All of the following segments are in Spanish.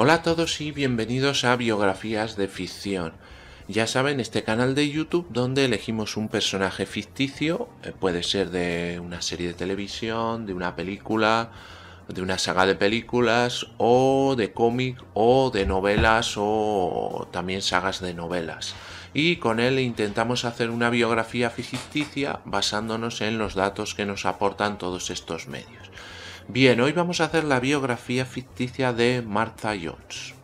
Hola a todos y bienvenidos a Biografías de Ficción. Ya saben, este canal de YouTube donde elegimos un personaje ficticio, eh, puede ser de una serie de televisión, de una película, de una saga de películas o de cómic o de novelas o también sagas de novelas. Y con él intentamos hacer una biografía ficticia basándonos en los datos que nos aportan todos estos medios. Bien, hoy vamos a hacer la biografía ficticia de Martha Jones.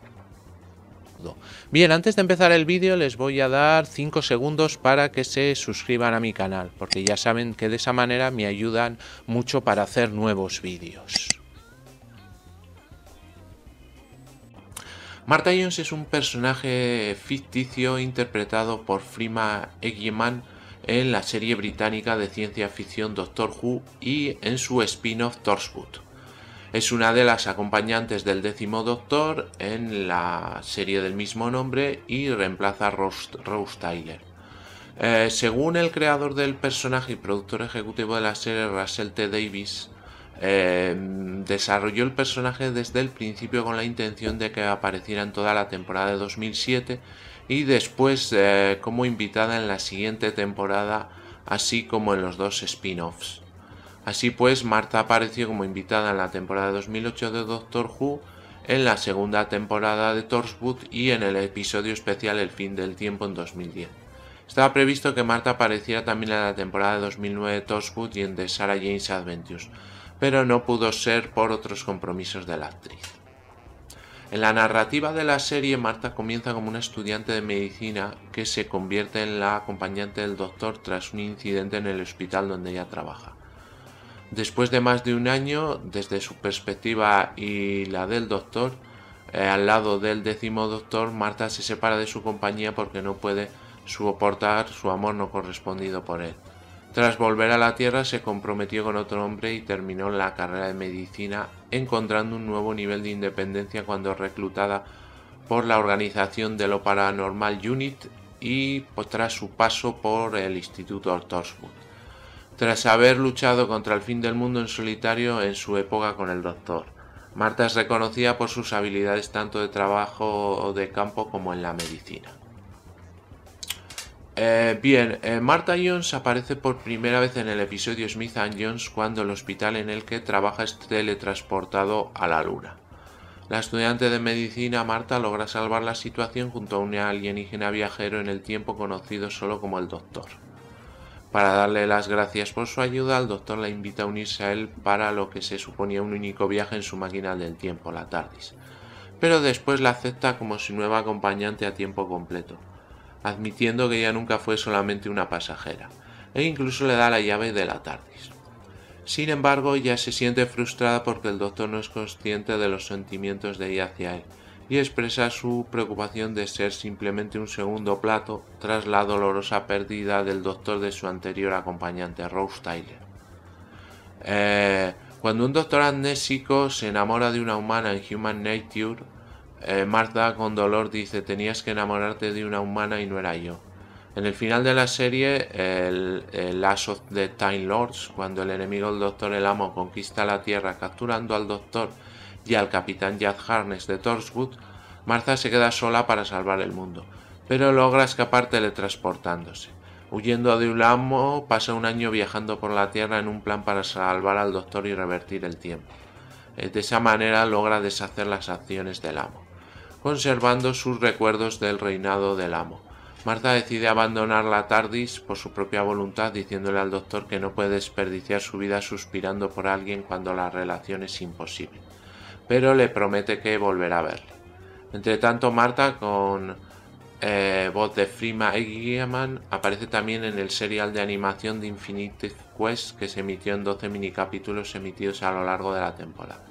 Bien, antes de empezar el vídeo les voy a dar 5 segundos para que se suscriban a mi canal, porque ya saben que de esa manera me ayudan mucho para hacer nuevos vídeos. Martha Jones es un personaje ficticio interpretado por Frima Eggman en la serie británica de ciencia ficción Doctor Who y en su spin-off Torchwood. Es una de las acompañantes del décimo Doctor en la serie del mismo nombre y reemplaza a Rose, Tyler. Eh, según el creador del personaje y productor ejecutivo de la serie, Russell T. Davis, eh, desarrolló el personaje desde el principio con la intención de que apareciera en toda la temporada de 2007 y después eh, como invitada en la siguiente temporada, así como en los dos spin-offs. Así pues, Marta apareció como invitada en la temporada 2008 de Doctor Who, en la segunda temporada de Torchwood y en el episodio especial El fin del tiempo en 2010. Estaba previsto que Marta apareciera también en la temporada de 2009 de Torchwood y en The Sarah james Adventures, pero no pudo ser por otros compromisos de la actriz. En la narrativa de la serie, Marta comienza como una estudiante de medicina que se convierte en la acompañante del doctor tras un incidente en el hospital donde ella trabaja. Después de más de un año, desde su perspectiva y la del doctor, eh, al lado del décimo doctor, Marta se separa de su compañía porque no puede soportar su amor no correspondido por él. Tras volver a la Tierra se comprometió con otro hombre y terminó la carrera de medicina encontrando un nuevo nivel de independencia cuando reclutada por la organización de lo paranormal Unit y tras su paso por el Instituto Torchwood. Tras haber luchado contra el fin del mundo en solitario en su época con el Doctor, Marta es reconocida por sus habilidades tanto de trabajo de campo como en la medicina. Eh, bien, eh, marta Jones aparece por primera vez en el episodio Smith and Jones cuando el hospital en el que trabaja es teletransportado a la luna. La estudiante de medicina Marta logra salvar la situación junto a un alienígena viajero en el tiempo conocido solo como el Doctor. Para darle las gracias por su ayuda, el Doctor la invita a unirse a él para lo que se suponía un único viaje en su máquina del tiempo, la TARDIS, pero después la acepta como su nueva acompañante a tiempo completo admitiendo que ella nunca fue solamente una pasajera, e incluso le da la llave de la TARDIS. Sin embargo, ella se siente frustrada porque el doctor no es consciente de los sentimientos de ella hacia él, y expresa su preocupación de ser simplemente un segundo plato tras la dolorosa pérdida del doctor de su anterior acompañante, Rose Tyler. Eh, cuando un doctor amnésico se enamora de una humana en Human Nature, eh, martha con dolor dice, tenías que enamorarte de una humana y no era yo. En el final de la serie, el, lazo de Time Lords, cuando el enemigo el Doctor El Amo conquista la Tierra capturando al Doctor y al Capitán Jad Harness de wood Martha se queda sola para salvar el mundo, pero logra escapar teletransportándose. Huyendo de un amo, pasa un año viajando por la Tierra en un plan para salvar al Doctor y revertir el tiempo. Eh, de esa manera logra deshacer las acciones del amo conservando sus recuerdos del reinado del amo. Marta decide abandonar la TARDIS por su propia voluntad, diciéndole al doctor que no puede desperdiciar su vida suspirando por alguien cuando la relación es imposible, pero le promete que volverá a verle. Entre tanto, Marta, con eh, voz de Frima Eggman, aparece también en el serial de animación de Infinite Quest que se emitió en 12 capítulos emitidos a lo largo de la temporada.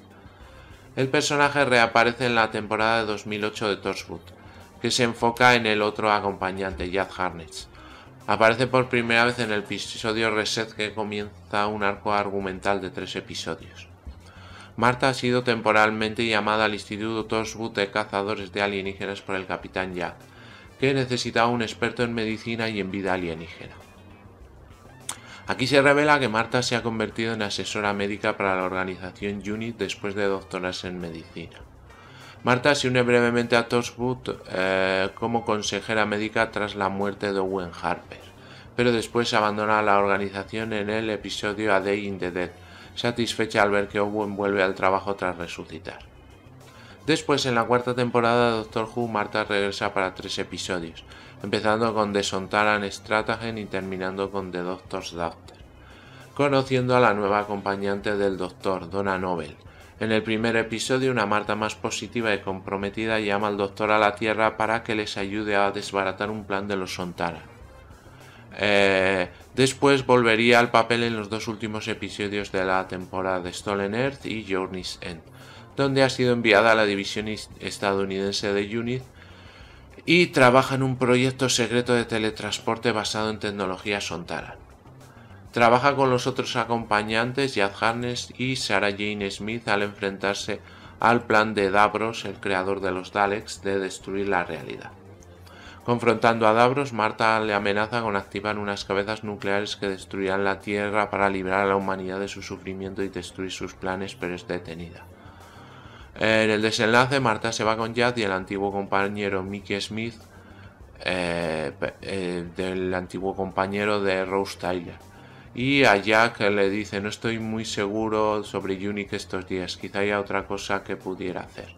El personaje reaparece en la temporada de 2008 de Torchwood, que se enfoca en el otro acompañante, Jack Harnets. Aparece por primera vez en el episodio Reset que comienza un arco argumental de tres episodios. Marta ha sido temporalmente llamada al Instituto Torchwood de Cazadores de Alienígenas por el Capitán Jack, que necesitaba un experto en medicina y en vida alienígena. Aquí se revela que Marta se ha convertido en asesora médica para la organización UNIT después de doctorarse en medicina. Marta se une brevemente a Torchwood eh, como consejera médica tras la muerte de Owen Harper, pero después abandona la organización en el episodio A Day in the Dead, satisfecha al ver que Owen vuelve al trabajo tras resucitar. Después, en la cuarta temporada de Doctor Who, Marta regresa para tres episodios, empezando con The Sontaran Stratagem y terminando con The Doctor's Doctor, conociendo a la nueva acompañante del Doctor, Donna Nobel. En el primer episodio, una Marta más positiva y comprometida llama al Doctor a la Tierra para que les ayude a desbaratar un plan de los Sontaran. Eh, después volvería al papel en los dos últimos episodios de la temporada de Stolen Earth y Journey's End, donde ha sido enviada a la división estadounidense de UNIT y trabaja en un proyecto secreto de teletransporte basado en tecnología Sontaran. Trabaja con los otros acompañantes, Yad Harness y Sarah Jane Smith, al enfrentarse al plan de Davros, el creador de los Daleks, de destruir la realidad. Confrontando a Davros, Marta le amenaza con activar unas cabezas nucleares que destruirán la Tierra para librar a la humanidad de su sufrimiento y destruir sus planes, pero es detenida. En el desenlace, Marta se va con Jack y el antiguo compañero Mickey Smith, eh, eh, del antiguo compañero de Rose Tyler. Y a Jack le dice, no estoy muy seguro sobre Unique estos días, quizá haya otra cosa que pudiera hacer.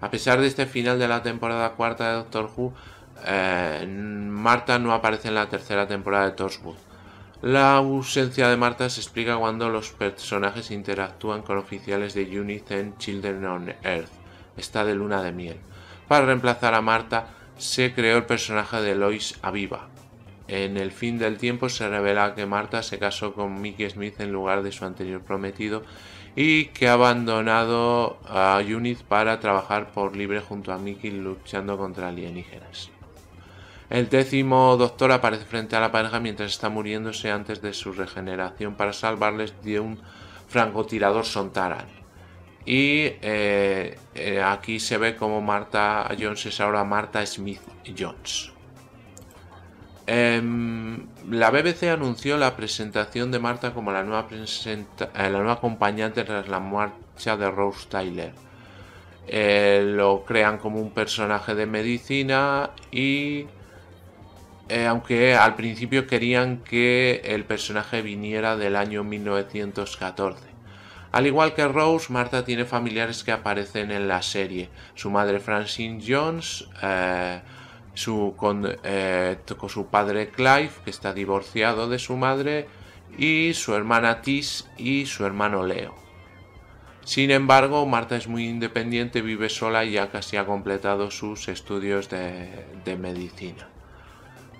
A pesar de este final de la temporada cuarta de Doctor Who, eh, Marta no aparece en la tercera temporada de Torchwood la ausencia de Marta se explica cuando los personajes interactúan con oficiales de Unit en Children on Earth, está de luna de miel. Para reemplazar a Marta, se creó el personaje de Lois Aviva. En El fin del tiempo se revela que Marta se casó con Mickey Smith en lugar de su anterior prometido y que ha abandonado a Unit para trabajar por libre junto a Mickey luchando contra alienígenas. El décimo doctor aparece frente a la pareja mientras está muriéndose antes de su regeneración para salvarles de un francotirador Sontaran. Y eh, eh, aquí se ve como Marta Jones es ahora Marta Smith Jones. Em, la BBC anunció la presentación de Marta como la nueva, eh, la nueva acompañante tras la marcha de Rose Tyler. lo crean como un personaje de medicina y eh, aunque al principio querían que el personaje viniera del año 1914. Al igual que Rose, Marta tiene familiares que aparecen en la serie. Su madre Francine Jones, eh, su, eh, con, su padre Clive, que está divorciado de su madre, y su hermana Tis y su hermano Leo. Sin embargo, Marta es muy independiente, vive sola y ya casi ha completado sus estudios de medicina.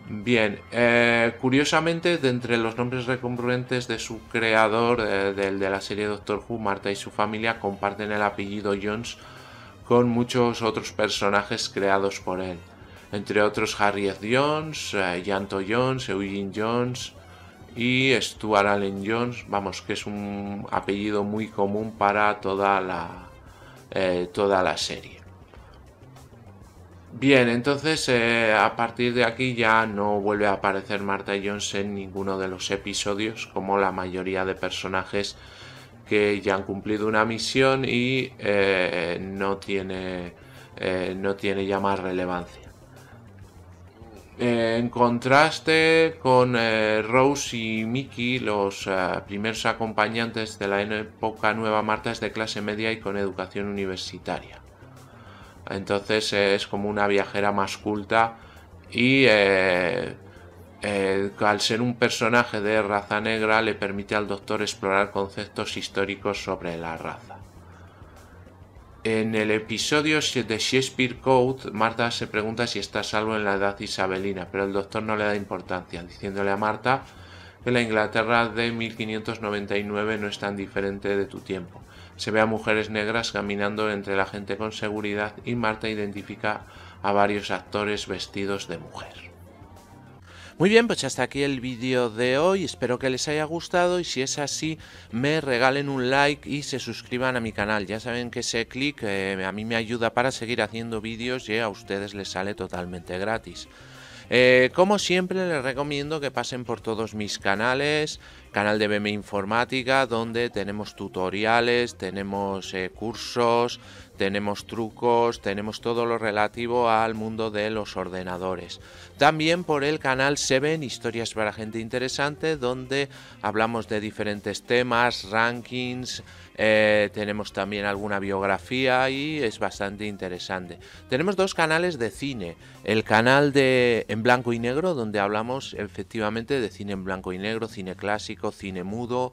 Bien, eh, curiosamente, de entre los nombres recurrentes de su creador, eh, del de la serie Doctor Who, Marta y su familia comparten el apellido Jones con muchos otros personajes creados por él, entre otros Harriet Jones, eh, Yanto Jones, Eugene Jones y Stuart Allen Jones, vamos, que es un apellido muy común para toda la, toda la serie. Bien, entonces eh, a partir de aquí ya no vuelve a aparecer Marta Jones en ninguno de los episodios, como la mayoría de personajes que ya han cumplido una misión y eh, no, tiene, eh, no tiene ya más relevancia. en contraste con Rose y Mickey, los primeros acompañantes de la época nueva Marta es de clase media y con educación universitaria. Entonces es como una viajera más culta y eh, eh, al ser un personaje de raza negra le permite al doctor explorar conceptos históricos sobre la raza. En el episodio de Shakespeare Code, Marta se pregunta si está salvo en la edad isabelina, pero el doctor no le da importancia, diciéndole a Marta que la Inglaterra de 1599 no es tan diferente de tu tiempo se ve a mujeres negras caminando entre la gente con seguridad y Marta identifica a varios actores vestidos de mujer. Muy bien, pues hasta aquí el vídeo de hoy, espero que les haya gustado y si es así me regalen un like y se suscriban a mi canal, ya saben que ese clic eh, a mí me ayuda para seguir haciendo vídeos y a ustedes les sale totalmente gratis. Eh, como siempre les recomiendo que pasen por todos mis canales, canal de BM Informática, donde tenemos tutoriales, tenemos eh, cursos, tenemos trucos, tenemos todo lo relativo al mundo de los ordenadores. También por el canal 7 Historias para gente interesante, donde hablamos de diferentes temas, rankings, eh, tenemos también alguna biografía y es bastante interesante. Tenemos dos canales de cine, el canal de En Blanco y Negro, donde hablamos efectivamente de cine en blanco y negro, cine clásico, cine mudo,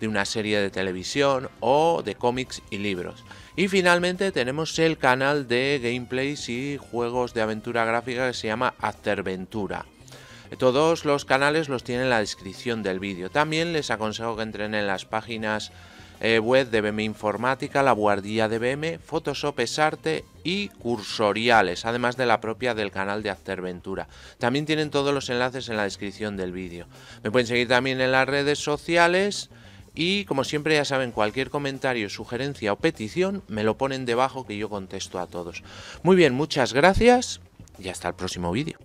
de una serie de televisión o de cómics y libros. Y finalmente tenemos el canal de gameplays y juegos de aventura gráfica que se llama Afterventura. Todos los canales los tienen en la descripción del vídeo. También les aconsejo que entren en las páginas eh, web de BM Informática, La Guardia de BM, Photoshop arte y Cursoriales, además de la propia del canal de Afterventura. También tienen todos los enlaces en la descripción del vídeo. Me pueden seguir también en las redes sociales. Y como siempre ya saben, cualquier comentario, sugerencia o petición me lo ponen debajo que yo contesto a todos. Muy bien, muchas gracias y hasta el próximo vídeo.